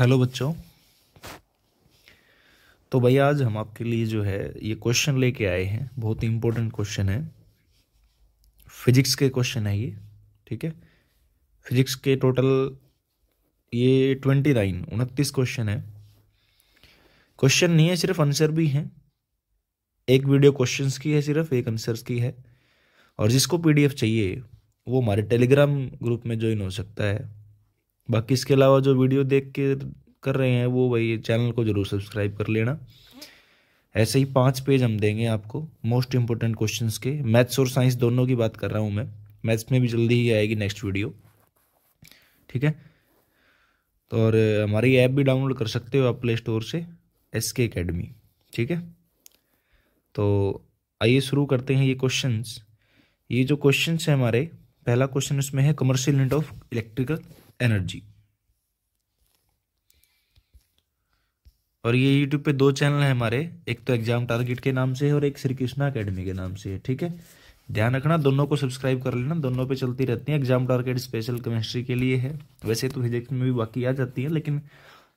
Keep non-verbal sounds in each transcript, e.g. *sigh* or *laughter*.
hello बच्चों तो भाई आज हम आपके लिए जो है ये क्वेश्चन लेके आए हैं बहुत ही इम्पोर्टेंट क्वेश्चन है फिजिक्स के क्वेश्चन है ये ठीक है फिजिक्स के टोटल ये ट्वेंटी नाइन उनतीस क्वेश्चन है क्वेश्चन नहीं है सिर्फ आंसर भी हैं एक वीडियो क्वेश्चंस की है सिर्फ एक आंसर्स की है और जिसको पीडीएफ चाहिए वो हमारे टेलीग्राम ग्रुप में ज्वाइन हो सकता है बाकी इसके अलावा जो वीडियो देख के कर रहे हैं वो भाई चैनल को ज़रूर सब्सक्राइब कर लेना ऐसे ही पाँच पेज हम देंगे आपको मोस्ट इम्पोर्टेंट क्वेश्चंस के मैथ्स और साइंस दोनों की बात कर रहा हूँ मैं मैथ्स में भी जल्दी ही आएगी नेक्स्ट वीडियो ठीक है तो और हमारी ऐप भी डाउनलोड कर सकते हो आप प्ले स्टोर से एस के अकेडमी ठीक है तो आइए शुरू करते हैं ये क्वेश्चंस ये जो क्वेश्चंस हैं हमारे पहला क्वेश्चन इसमें है commercial unit of electrical energy और ये यूट्यूब पे दो चैनल हैं हमारे एक तो एग्जाम टारगेट के नाम से है और एक श्री कृष्णा अकेडमी के नाम से है ठीक है ध्यान रखना दोनों को सब्सक्राइब कर लेना दोनों पे चलती रहती है एग्जाम टारगेट स्पेशल केमिस्ट्री के लिए है वैसे तो फिजिक्स में भी बाकी आ जाती है लेकिन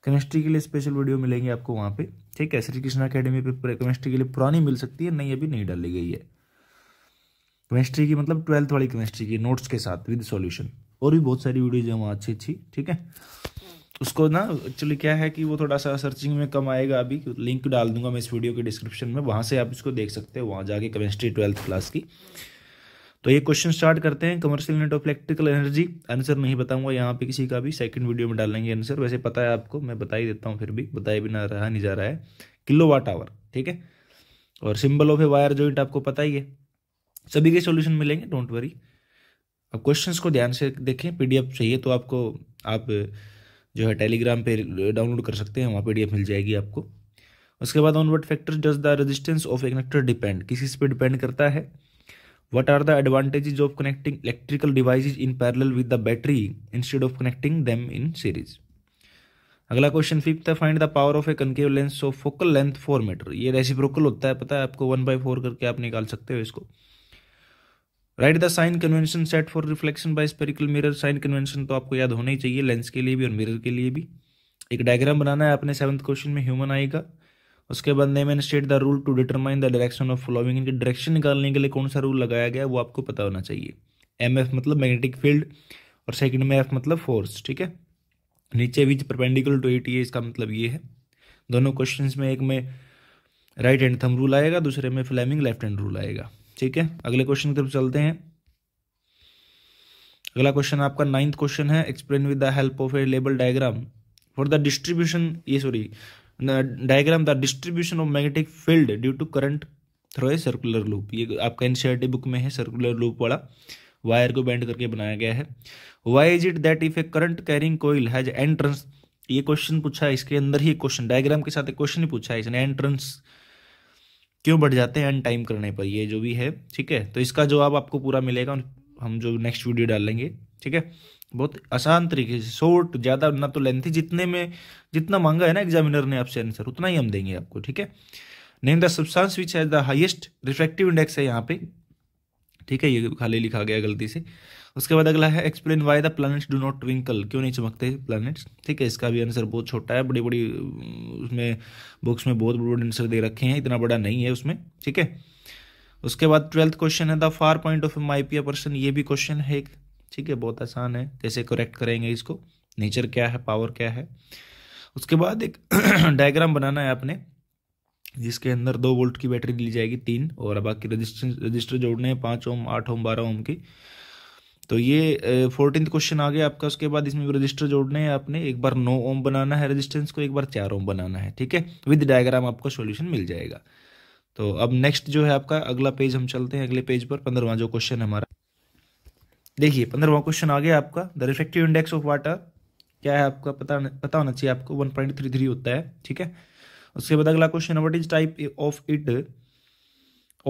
केमिस्ट्री के लिए स्पेशल वीडियो मिलेंगे आपको वहाँ पे ठीक है श्री कृष्णा अकेडमी पे केमिस्ट्री के लिए पुरानी मिल सकती है नहीं अभी नहीं डाली गई है केमिस्ट्री की मतलब ट्वेल्थ वाली केमिस्ट्री की नोट्स के साथ विद सॉल्यूशन और भी बहुत सारी वीडियोज हैं वहाँ अच्छी अच्छी ठीक है उसको ना एक्चुअली क्या है कि वो थोड़ा सा सर्चिंग में कम आएगा अभी लिंक डाल दूंगा मैं इस वीडियो के डिस्क्रिप्शन में वहाँ से आप इसको देख सकते हो वहाँ जाके केमिस्ट्री ट्वेल्थ क्लास की तो ये क्वेश्चन स्टार्ट करते हैं commercial unit of electrical energy answer नहीं बताऊंगा यहाँ पे किसी का भी सेकंड वीडियो में डालेंगे आंसर वैसे पता है आपको मैं बता ही देता हूँ फिर भी बताया भी ना रहा नहीं जा रहा है किलो वाट आवर ठीक है और symbol of a wire joint आपको पता ही है सभी के सोल्यूशन मिलेंगे डोंट वरी अब क्वेश्चन को ध्यान से देखें पी चाहिए तो आपको आप जो है टेलीग्राम पे डाउनलोड कर सकते हैं वहाँ पी मिल जाएगी आपको उसके बाद on what factor does the resistance of a connector depend किस पे डिपेंड करता है what are the advantages of connecting electrical device in parallel with the battery instead of connecting them in series अगला question fifth है find the power of a concave lens of focal length four metre ये reciprocal होता है पता है आपको one by four करके आप निकाल सकते हो इसको write the sign convention set for reflection by spherical mirror sign convention तो आपको याद होना ही चाहिए लेंस के लिए भी और मिरर के लिए भी एक डायग्राम बनाना है अपने सेवन्थ क्वेश्चन में ह्यूमन आई का उसके बाद name and state the rule to determine the direction of flowing इनके डायरेक्शन निकालने के लिए कौन सा रूल लगाया गया वो आपको पता होना चाहिए एम एफ मतलब मैग्नेटिक फील्ड और सेकंड में एफ मतलब फोर्स ठीक है नीचे विच परपेंडिकुलर टू एटी इसका मतलब ये है दोनों क्वेश्चन में एक में राइट हैंड थम रूल आएगा दूसरे में फ्लैमिंग लेफ्ट हैंड रूल आएगा ठीक है अगले क्वेश्चन की तरफ चलते हैं अगला क्वेश्चन आपका नाइन्थ क्वेश्चन है explain with the help of a label diagram for the distribution ये sorry diagram the distribution of magnetic field due to current through a circular loop ये आपका एनसीआरटी बुक में है सर्कुलर लूप वाला wire को bend करके बनाया गया है why is it that if a current carrying coil has entrance ये क्वेश्चन पूछा है इसके अंदर ही क्वेश्चन डायग्राम के साथ एक क्वेश्चन ही पूछा है इसने एंट्रेंस क्यों बढ़ जाते हैं एंड टाइम करने पर ये जो भी है ठीक है तो इसका जवाब आपको पूरा मिलेगा हम जो नेक्स्ट वीडियो डाल लेंगे ठीक है बहुत आसान तरीके से शॉर्ट ज़्यादा ना तो लेंथी जितने में जितना मांगा है ना एग्जामिनर ने आपसे आंसर उतना ही हम देंगे आपको ठीक है name the substance which has the highest refractive index है यहाँ पे ठीक है ये खाली लिखा गया गलती से उसके बाद अगला है explain why the planets do not twinkle क्यों नहीं चमकते प्लानट्स ठीक है इसका भी आंसर बहुत छोटा है बड़ी बड़ी उसमें बुक्स में बहुत बड़े आंसर दे रखे हैं इतना बड़ा नहीं है उसमें ठीक है उसके बाद ट्वेल्थ क्वेश्चन है the far point of M P person ये भी क्वेश्चन है एक ठीक है बहुत आसान है कैसे करेक्ट करेंगे इसको नेचर क्या है पावर क्या है उसके बाद एक डायग्राम *clears throat* बनाना है आपने जिसके अंदर दो वोल्ट की बैटरी ली जाएगी तीन और बाकी रजिस्टर रजिस्टर जोड़ने हैं पाँच ओम आठ ओम बारह ओम की तो ये फोर्टीन क्वेश्चन आ गया आपका उसके बाद इसमें रजिस्टर जोड़ने हैं आपने एक बार नो ओम बनाना है रजिस्टेंस को एक बार चार ओम बनाना है ठीक है विद डायग्राम आपको सोल्यूशन मिल जाएगा तो अब नेक्स्ट जो है आपका अगला पेज हम चलते हैं अगले पेज पर पंद्रवा जो क्वेश्चन हमारा देखिए पंद्रवा क्वेश्चन आ गया आपका the refractive index of water क्या है आपका पता पता होना चाहिए आपको वन पॉइंट थ्री थ्री होता है ठीक है उसके बाद अगला question what is type of it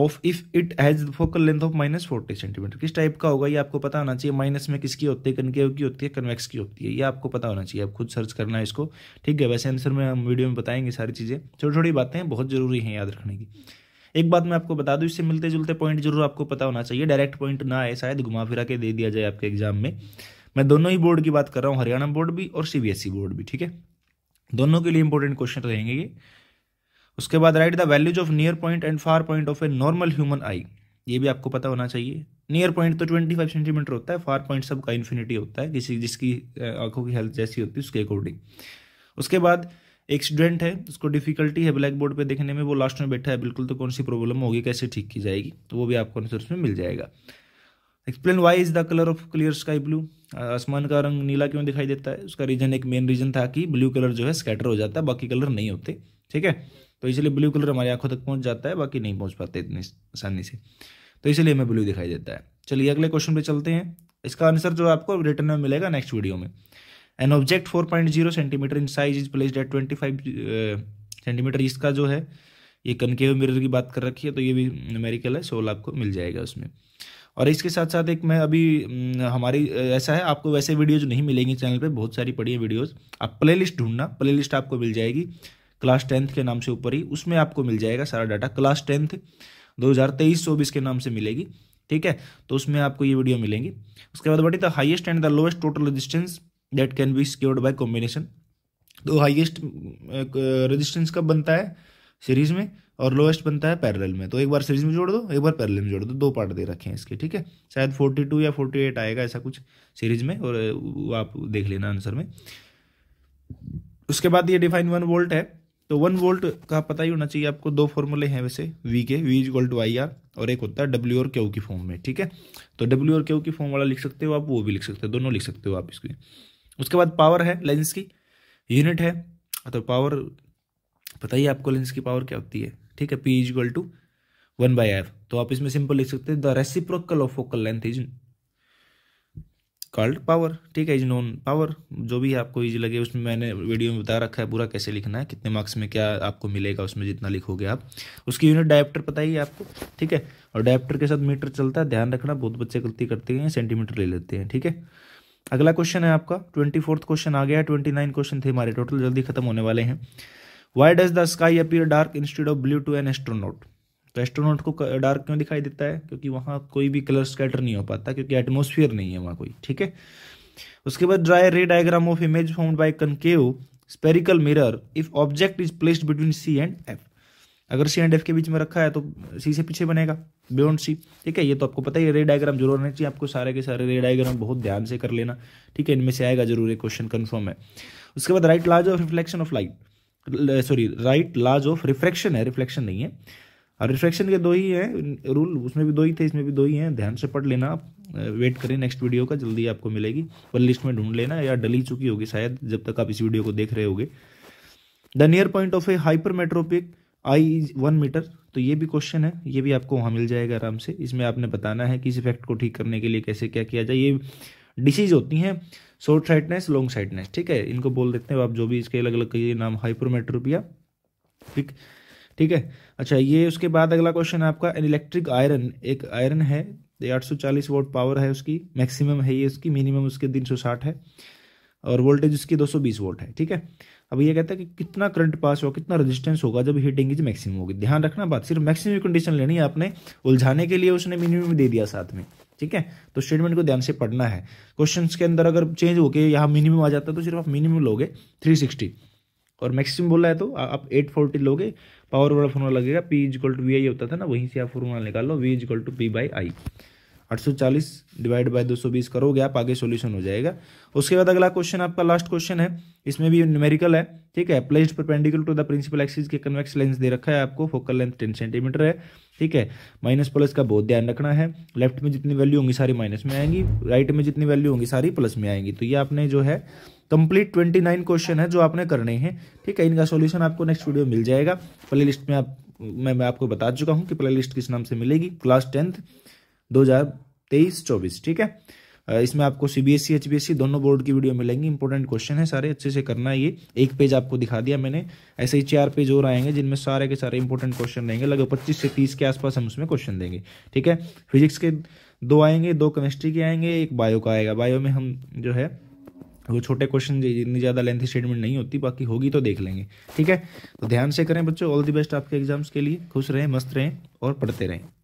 of if it has focal length of minus forty centimetre किस टाइप का होगा ये आपको पता होना चाहिए माइनस में किसकी होती है कनकेव की होती है कन्वेक्स की होती है ये आपको पता होना चाहिए आप खुद सर्च करना है इसको ठीक है वैसे आंसर में हम वीडियो में बताएंगे सारी चीज़ें छोटी छोटी बातें बहुत जरूरी हैं याद रखने की एक बात मैं आपको बता दूं इससे मिलते जुलते पॉइंट जरूर आपको पता होना चाहिए डायरेक्ट पॉइंट ना आए शायद घुमा फिरा के दे दिया जाए आपके एग्जाम में मैं दोनों ही बोर्ड की बात कर रहा हूँ हरियाणा बोर्ड भी और सीबीएसई बोर्ड e भी ठीक है दोनों के लिए इंपॉर्टेंट क्वेश्चन रहेंगे ये उसके बाद write the values of near point and far point of a normal human eye ये भी आपको पता होना चाहिए नियर पॉइंट तो ट्वेंटी फाइव सेंटीमीटर होता है फार पॉइंट सबका इन्फिनिटी होता है किसी जिसकी आंखों की हेल्थ जैसी होती है उसके अकॉर्डिंग उसके बाद एक स्टूडेंट है उसको डिफिकल्टी है ब्लैक बोर्ड पर देखने में वो लास्ट में बैठा है बिल्कुल तो कौन सी प्रॉब्लम होगी कैसे ठीक की जाएगी तो वो भी आपको आंसर उसमें मिल जाएगा explain why is the colour of clear sky blue आसमान का रंग नीला क्यों दिखाई देता है उसका रीजन एक मेन रीजन था कि ब्लू कलर जो है स्कैटर हो जाता है बाकी कलर नहीं होते ठीक है तो इसलिए ब्लू कलर हमारी आंखों तक पहुंच जाता है बाकी नहीं पहुंच पाते इतनी आसानी से तो इसलिए हमें ब्लू दिखाई देता है चलिए अगले क्वेश्चन पे चलते हैं इसका आंसर जो आपको रिटर्न में मिलेगा नेक्स्ट वीडियो में an object four point zero centimetre in size is placed at twenty five centimetre इसका जो है ये कनकेव मिरर की बात कर रखी है तो ये भी न्यूमेरिकल है सोल आपको मिल जाएगा उसमें और इसके साथ साथ एक मैं अभी हम्म, हमारी ऐसा है आपको वैसे वीडियोज नहीं मिलेंगी चैनल पे बहुत सारी पड़ी है वीडियोज आप प्ले लिस्ट ढूंढना प्ले लिस्ट आपको मिल जाएगी क्लास टेंथ के नाम से ऊपर ही उसमें आपको मिल जाएगा सारा डाटा क्लास टेंथ दो हज़ार तेईस चौबीस के नाम से मिलेगी ठीक है तो उसमें आपको ये वीडियो मिलेंगी उसके बाद बढ़ी the highest and the lowest total resistance that can be secured by combination तो हाइएस्ट रेजिस्टेंस कब बनता है सीरीज में और लोएस्ट बनता है पैरेलल में तो एक बार सीरीज में जोड़ दो एक बार पैरेलल में जोड़ दो दो पार्ट दे रखे हैं इसके ठीक है शायद फोर्टी टू या फोर्टी एट आएगा ऐसा कुछ सीरीज में और वो आप देख लेना आंसर में उसके बाद ये डिफाइन वन वोल्ट है तो वन वोल्ट का पता ही होना चाहिए आपको दो फॉर्मूले हैं वैसे वी के V is equal to I R और एक होता है डब्ल्यू और क्यू की फॉर्म में ठीक है तो डब्ल्यू और क्यू की फॉर्म वाला लिख सकते हो आप वो भी लिख सकते हो दोनों लिख सकते हो आप इसके उसके बाद पावर है लेंस की यूनिट है तो पावर पता ही आपको लेंस की पावर क्या होती है ठीक है P is equal to one by R तो आप इसमें सिंपल लिख सकते हैं the reciprocal of focal length is called power ठीक है इज नोन पावर जो भी आपको ईजी लगे उसमें मैंने वीडियो में बता रखा है पूरा कैसे लिखना है कितने मार्क्स में क्या आपको मिलेगा उसमें जितना लिखोगे आप उसकी यूनिट डायप्टर पता ही है आपको ठीक है और डायप्टर के साथ मीटर चलता है ध्यान रखना बहुत बच्चे गलती करते हैं सेंटीमीटर ले लेते हैं ठीक है अगला क्वेश्चन है आपका ट्वेंटी फोर्थ क्वेश्चन आ गया ट्वेंटी नाइन क्वेश्चन थे हमारे टोटल जल्दी खत्म होने वाले हैं why does the sky appear dark instead of blue to an astronaut तो एस्ट्रोनोट को डार्क क्यों दिखाई देता है क्योंकि वहाँ कोई भी कलर स्कैटर नहीं हो पाता क्योंकि एटमोसफियर नहीं है वहाँ कोई ठीक है उसके बाद draw ray diagram of image found by concave spherical mirror if object is placed between C and F अगर सी एंड एफ के बीच में रखा है तो सी से पीछे बनेगा बियॉन्ड सी ठीक है ये तो आपको पता ही रे डायग्राम जरूर होना चाहिए आपको सारे के सारे रे डायग्राम बहुत ध्यान से कर लेना ठीक है इनमें से आएगा जरूर क्वेश्चन कन्फर्म है उसके बाद write large of reflection of light sorry write laws of reflection है रिफ्लेक्शन नहीं है और रिफ्लेक्शन के दो ही हैं रूल उसमें भी दो ही थे इसमें भी दो ही हैं ध्यान से पढ़ लेना आप वेट करें नेक्स्ट वीडियो का जल्दी आपको मिलेगी और लिस्ट में ढूंढ लेना या डली चुकी होगी शायद जब तक आप इस वीडियो को देख रहे होगे the near point of a hypermetropic eye is one metre तो ये भी क्वेश्चन है ये भी आपको वहाँ मिल जाएगा आराम से इसमें आपने बताना है कि इस इफेक्ट को ठीक करने के लिए कैसे क्या किया जाए ये डिसीज होती हैं शॉर्ट साइटनेस लॉन्ग साइटनेस ठीक है इनको बोल देते हैं आप जो भी इसके अलग अलग कहिए नाम हाइप्रोमेट्रोपिया ठीक ठीक है अच्छा ये उसके बाद अगला क्वेश्चन आपका एन इलेक्ट्रिक आयरन एक आयरन है आठ सौ चालीस वोट पावर है उसकी मैक्सिमम है ये उसकी मिनिमम उसके तीन सौ साठ है और वोल्टेज उसकी दो सौ बीस वोल्ट है ठीक है अब ये कहता है कि कितना करंट पास होगा कितना रेजिस्टेंस होगा जब हीटिंग की मैक्सिमम होगी ध्यान रखना बात सिर्फ मैक्सिमम कंडीशन लेनी है आपने उलझाने के लिए उसने मिनिमम दे दिया साथ में ठीक है तो स्टेटमेंट को ध्यान से पढ़ना है क्वेश्चन के अंदर अगर चेंज होके यहाँ मिनिमम आ जाता है तो सिर्फ आप मिनिमम लोगे थ्री सिक्सटी और मैक्सिमम बोला है तो आप एट फोर्टी लोगे पावर वाला फॉर्मूला लगेगा P is to V I होता था ना वहीं से आप फॉर्मूला निकाल लो V is to P by I 840 divide by 220 करोगे आप आगे सॉल्यूशन हो जाएगा उसके बाद अगला क्वेश्चन आपका लास्ट क्वेश्चन है इसमें भी न्यूमेरिकल है ठीक है placed perpendicular to the principal axis के कन्वेक्स लेंस दे रखा है आपको फोकल लेंथ टेन सेंटीमीटर है ठीक है माइनस प्लस का बहुत ध्यान रखना है लेफ्ट में जितनी वैल्यू होंगी सारी माइनस में आएंगी राइट में जितनी वैल्यू होंगी सारी प्लस में आएंगी तो ये आपने जो है कंप्लीट ट्वेंटी नाइन क्वेश्चन है जो आपने करने हैं ठीक है इनका सोल्यूशन आपको नेक्स्ट वीडियो मिल जाएगा प्ले लिस्ट में आप मैं मैं आपको बता चुका हूँ कि प्ले लिस्ट किस नाम से मिलेगी क्लास टेंथ दो हज़ार तेईस चौबीस ठीक है इसमें आपको सीबीएसई एचबीएससी e, e दोनों बोर्ड की वीडियो मिलेंगी इंपॉर्टेंट क्वेश्चन है सारे अच्छे से करना है ये एक पेज आपको दिखा दिया मैंने ऐसे ही चार पेज और आएंगे जिनमें सारे के सारे इंपॉर्टेंट क्वेश्चन रहेंगे लगभग पच्चीस से तीस के आसपास हम उसमें क्वेश्चन देंगे ठीक है फिजिक्स के दो आएंगे दो केमिस्ट्री के आएंगे एक बायो का आएगा बायो में हम जो है वो छोटे क्वेश्चन इतनी ज़्यादा लेंथी स्टेटमेंट नहीं होती बाकी होगी तो देख लेंगे ठीक है तो ध्यान से करें बच्चों ऑल दी बेस्ट आपके एग्जाम्स के लिए खुश रहें मस्त रहें और पढ़ते रहें